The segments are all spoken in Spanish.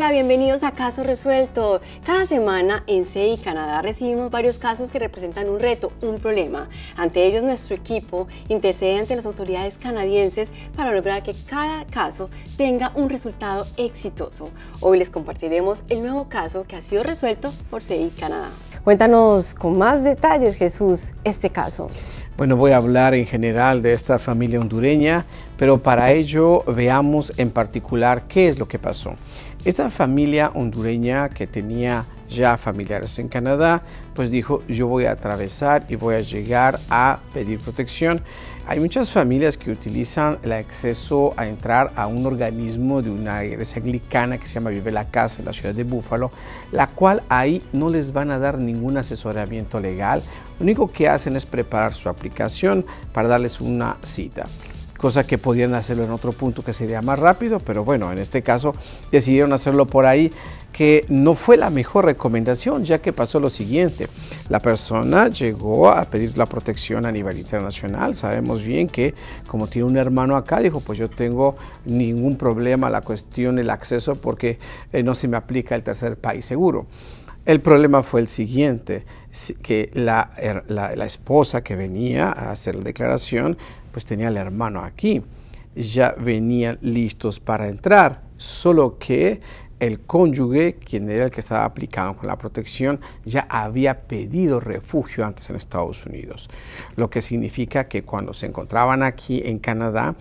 Hola, bienvenidos a Caso Resuelto. Cada semana en CEI Canadá recibimos varios casos que representan un reto, un problema. Ante ellos, nuestro equipo intercede ante las autoridades canadienses para lograr que cada caso tenga un resultado exitoso. Hoy les compartiremos el nuevo caso que ha sido resuelto por CEI Canadá. Cuéntanos con más detalles, Jesús, este caso. Bueno, voy a hablar en general de esta familia hondureña, pero para ello veamos en particular qué es lo que pasó. Esta familia hondureña que tenía ya familiares en Canadá, pues dijo, yo voy a atravesar y voy a llegar a pedir protección. Hay muchas familias que utilizan el acceso a entrar a un organismo de una iglesia anglicana que se llama Vive la Casa en la ciudad de Buffalo, la cual ahí no les van a dar ningún asesoramiento legal. Lo único que hacen es preparar su aplicación para darles una cita cosa que podían hacerlo en otro punto que sería más rápido, pero bueno, en este caso decidieron hacerlo por ahí, que no fue la mejor recomendación, ya que pasó lo siguiente, la persona llegó a pedir la protección a nivel internacional, sabemos bien que como tiene un hermano acá, dijo, pues yo tengo ningún problema la cuestión el acceso porque eh, no se me aplica el tercer país seguro. El problema fue el siguiente, que er, la, la, esposa que venía a hacer la declaración pues tenía el hermano aquí, ya venían listos para entrar, solo que el cónyuge, quien era el que estaba aplicado con la protección, ya había pedido refugio antes en Estados Unidos, lo que significa que cuando se encontraban aquí en Canadá,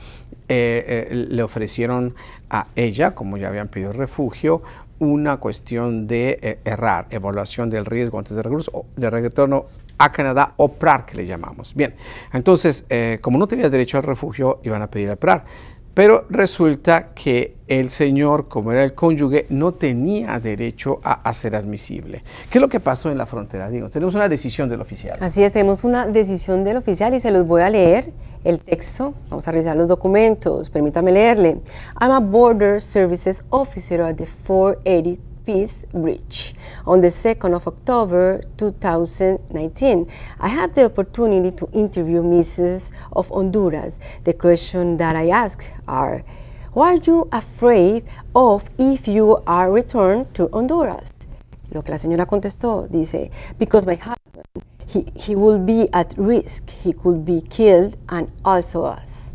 eh, eh, le ofrecieron a ella, como ya habían pedido refugio, una cuestión de eh, errar, evaluación del riesgo antes de regreso, de retorno a Canadá o PRAR, que le llamamos. Bien, entonces, eh, como no tenía derecho al refugio, iban a pedir al PRAR. Pero resulta que el señor, como era el cónyuge, no tenía derecho a, ser admisible. ¿Qué es lo que pasó en la frontera? Digo, tenemos una decisión del oficial. Así es, tenemos una decisión del oficial y se los voy a leer el texto. Vamos a revisar los documentos. Permítame leerle. I'm a Border Services Officer at the 480 Peace Bridge on the 2nd of October 2019. I had the opportunity to interview Mrs. of Honduras. The question that I asked are, Why are you afraid of if you are returned to Honduras? Lo que la señora contestó, dice, because my husband, he, he will be at risk, he could be killed and also us.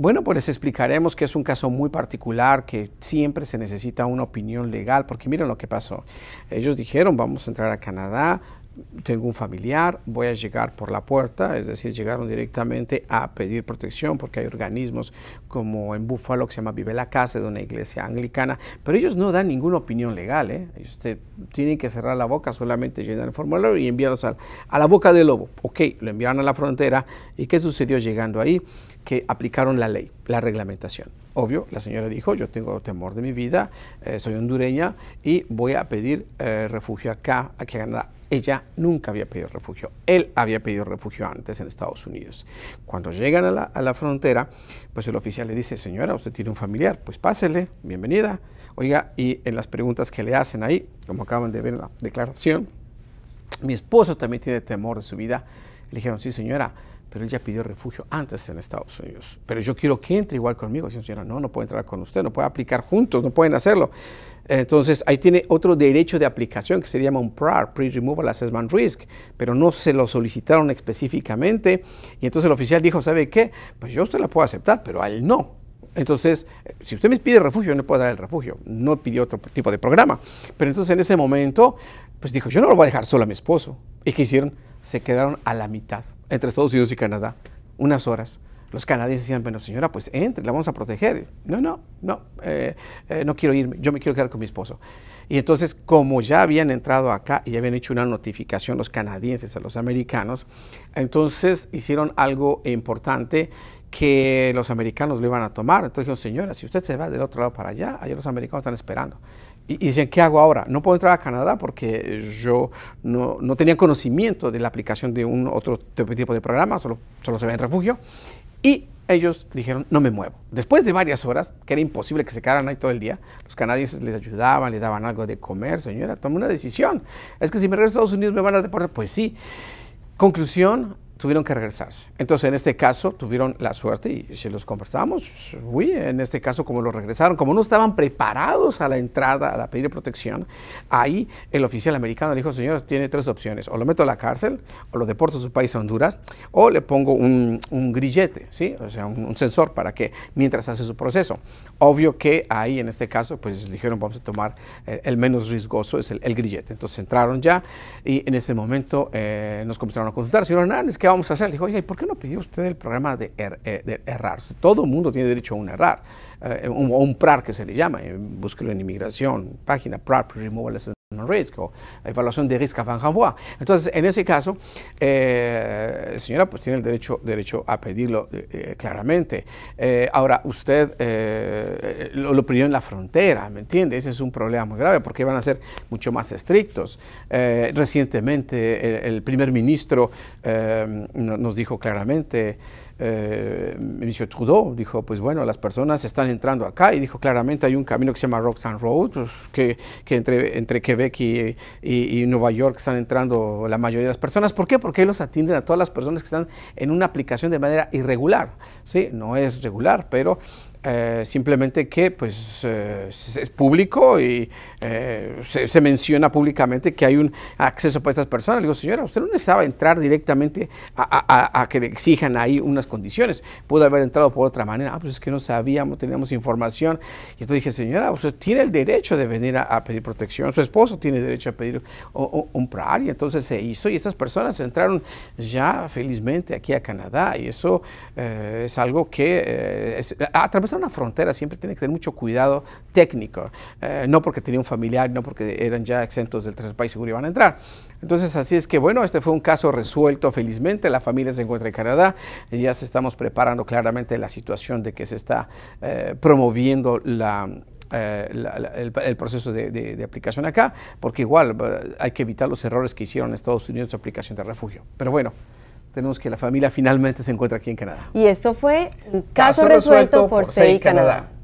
Bueno, pues les explicaremos que es un caso muy particular, que siempre se necesita una opinión legal, porque miren lo que pasó. Ellos dijeron, vamos a entrar a Canadá, tengo un familiar, voy a llegar por la puerta, es decir, llegaron directamente a pedir protección porque hay organismos como en Buffalo que se llama Vive la Casa, de una iglesia anglicana, pero ellos no dan ninguna opinión legal, ¿eh? ellos tienen que cerrar la boca, solamente llenar el formulario y enviarlos a, la boca del lobo. Ok, lo enviaron a la frontera y ¿qué sucedió llegando ahí? que aplicaron la ley, la reglamentación. Obvio, la señora dijo, yo tengo temor de mi vida, eh, soy hondureña y voy a pedir eh, refugio acá, aquí a Canadá. Ella nunca había pedido refugio. Él había pedido refugio antes en Estados Unidos. Cuando llegan a la, a la frontera, pues el oficial le dice, señora, usted tiene un familiar, pues pásele, bienvenida. Oiga, y en las preguntas que le hacen ahí, como acaban de ver en la declaración, mi esposo también tiene temor de su vida le dijeron, sí señora, pero él ya pidió refugio antes en Estados Unidos. Pero yo quiero que entre igual conmigo. Dijeron, señora, no, no puede entrar con usted, no puede aplicar juntos, no pueden hacerlo. Entonces, ahí tiene otro derecho de aplicación que se llama un PRAR, Pre-Removal Assessment Risk, pero no se lo solicitaron específicamente. Y entonces el oficial dijo, ¿sabe qué? Pues yo usted la puedo aceptar, pero a él no. Entonces, si usted me pide refugio, no puedo dar el refugio. No pidió otro tipo de programa. Pero entonces en ese momento pues dijo, yo no lo voy a dejar solo a mi esposo. ¿Y qué hicieron? Se quedaron a la mitad, entre Estados Unidos y Canadá, unas horas. Los canadienses decían, bueno, señora, pues entre, la vamos a proteger. No, no, no, eh, eh, no quiero irme, yo me quiero quedar con mi esposo. Y entonces, como ya habían entrado acá y habían hecho una notificación los canadienses a los americanos, entonces hicieron algo importante que los americanos lo iban a tomar. Entonces dijeron, señora, si usted se va del otro lado para allá, allá los americanos están esperando. Y, decían, dicen, ¿qué hago ahora? No puedo entrar a Canadá porque yo no, no tenía conocimiento de la aplicación de un otro tipo de programa, solo, solo se ve en refugio. Y ellos dijeron, no me muevo. Después de varias horas, que era imposible que se quedaran ahí todo el día, los canadienses les ayudaban, les daban algo de comer, señora, tomé una decisión. Es que si me regreso a Estados Unidos me van a deportar. Pues sí. Conclusión, tuvieron que regresarse. Entonces, en este caso, tuvieron la suerte y si los conversamos, uy, en este caso, como lo regresaron, como no estaban preparados a la entrada, a la pedir protección, ahí el oficial americano le dijo, señor, tiene tres opciones, o lo meto a la cárcel, o lo deporto a su país, a Honduras, o le pongo un, grillete, ¿sí? O sea, un, sensor para que, mientras hace su proceso. Obvio que ahí, en este caso, pues dijeron, vamos a tomar eh, el menos riesgoso, es el, grillete. Entonces, entraron ya y en ese momento eh, nos comenzaron a consultar, señor Hernández, vamos a hacer? Le dijo, oye, ¿y por qué no pidió usted el programa de, er, eh, errar? Todo el mundo tiene derecho a un errar, eh, o un, PRAR que se le llama, eh, búsquelo en inmigración, página PRAR, Removal un riesgo evaluación de riesgo van renvoi. Entonces, en ese caso, eh, señora, pues tiene el derecho, derecho a pedirlo eh, eh, claramente. ahora, usted lo, pidió en la frontera, ¿me entiende? Ese es un problema muy grave porque van a ser mucho más estrictos. recientemente, el, primer ministro nos dijo claramente eh, Trudeau dijo, pues bueno, las personas están entrando acá y dijo claramente hay un camino que se llama Roxanne Road, pues, que, entre, entre Quebec y, Nueva York están entrando la mayoría de las personas. ¿Por qué? Porque ellos atienden a todas las personas que están en una aplicación de manera irregular. ¿sí? No es regular, pero eh, simplemente que pues eh, es público y eh, se, menciona públicamente que hay un acceso para estas personas. Le digo, señora, usted no necesitaba entrar directamente a, que le exijan ahí unas condiciones. Pudo haber entrado por otra manera. Ah, pues es que no sabíamos, teníamos información. Y entonces dije, señora, usted tiene el derecho de venir a, pedir protección. Su esposo tiene derecho a pedir un PRAR. Y entonces se hizo y estas personas entraron ya felizmente aquí a Canadá. Y eso es algo que a través pues, a una frontera siempre tiene que tener mucho cuidado técnico, eh, no porque tenía un familiar, no porque eran ya exentos del tercer país seguro iban a entrar. Entonces, así es que bueno, este fue un caso resuelto felizmente, la familia se encuentra en Canadá, ya estamos preparando claramente la situación de que se está eh, promoviendo la... Eh, el, proceso de, aplicación acá, porque igual hay que evitar los errores que hicieron Estados Unidos en su aplicación de refugio. Pero bueno, tenemos que la familia finalmente se encuentra aquí en Canadá. Y esto fue un caso, resuelto, por, Cei Canadá.